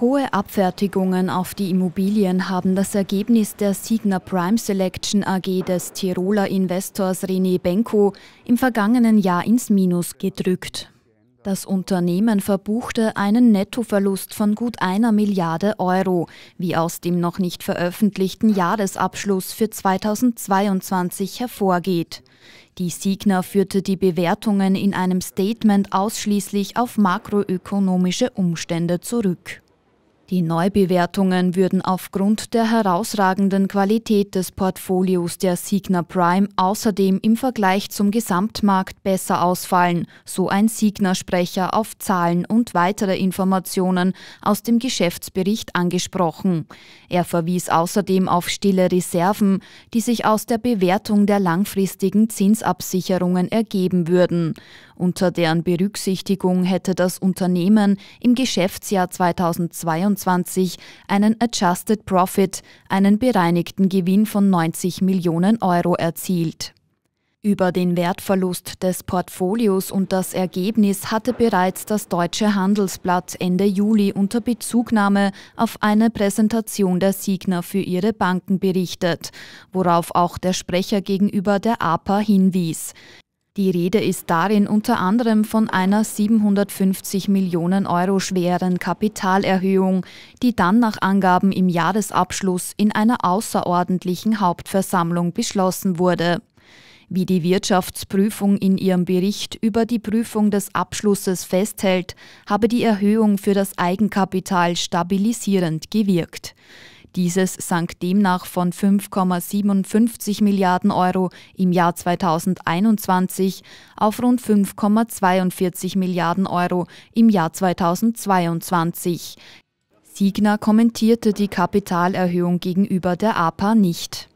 Hohe Abfertigungen auf die Immobilien haben das Ergebnis der Signa Prime Selection AG des Tiroler Investors René Benko im vergangenen Jahr ins Minus gedrückt. Das Unternehmen verbuchte einen Nettoverlust von gut einer Milliarde Euro, wie aus dem noch nicht veröffentlichten Jahresabschluss für 2022 hervorgeht. Die Signa führte die Bewertungen in einem Statement ausschließlich auf makroökonomische Umstände zurück. Die Neubewertungen würden aufgrund der herausragenden Qualität des Portfolios der Signa Prime außerdem im Vergleich zum Gesamtmarkt besser ausfallen, so ein Signa-Sprecher auf Zahlen und weitere Informationen aus dem Geschäftsbericht angesprochen. Er verwies außerdem auf stille Reserven, die sich aus der Bewertung der langfristigen Zinsabsicherungen ergeben würden. Unter deren Berücksichtigung hätte das Unternehmen im Geschäftsjahr 2022 2021 einen Adjusted Profit, einen bereinigten Gewinn von 90 Millionen Euro erzielt. Über den Wertverlust des Portfolios und das Ergebnis hatte bereits das Deutsche Handelsblatt Ende Juli unter Bezugnahme auf eine Präsentation der Signer für ihre Banken berichtet, worauf auch der Sprecher gegenüber der APA hinwies. Die Rede ist darin unter anderem von einer 750 Millionen Euro schweren Kapitalerhöhung, die dann nach Angaben im Jahresabschluss in einer außerordentlichen Hauptversammlung beschlossen wurde. Wie die Wirtschaftsprüfung in ihrem Bericht über die Prüfung des Abschlusses festhält, habe die Erhöhung für das Eigenkapital stabilisierend gewirkt. Dieses sank demnach von 5,57 Milliarden Euro im Jahr 2021 auf rund 5,42 Milliarden Euro im Jahr 2022. Signer kommentierte die Kapitalerhöhung gegenüber der APA nicht.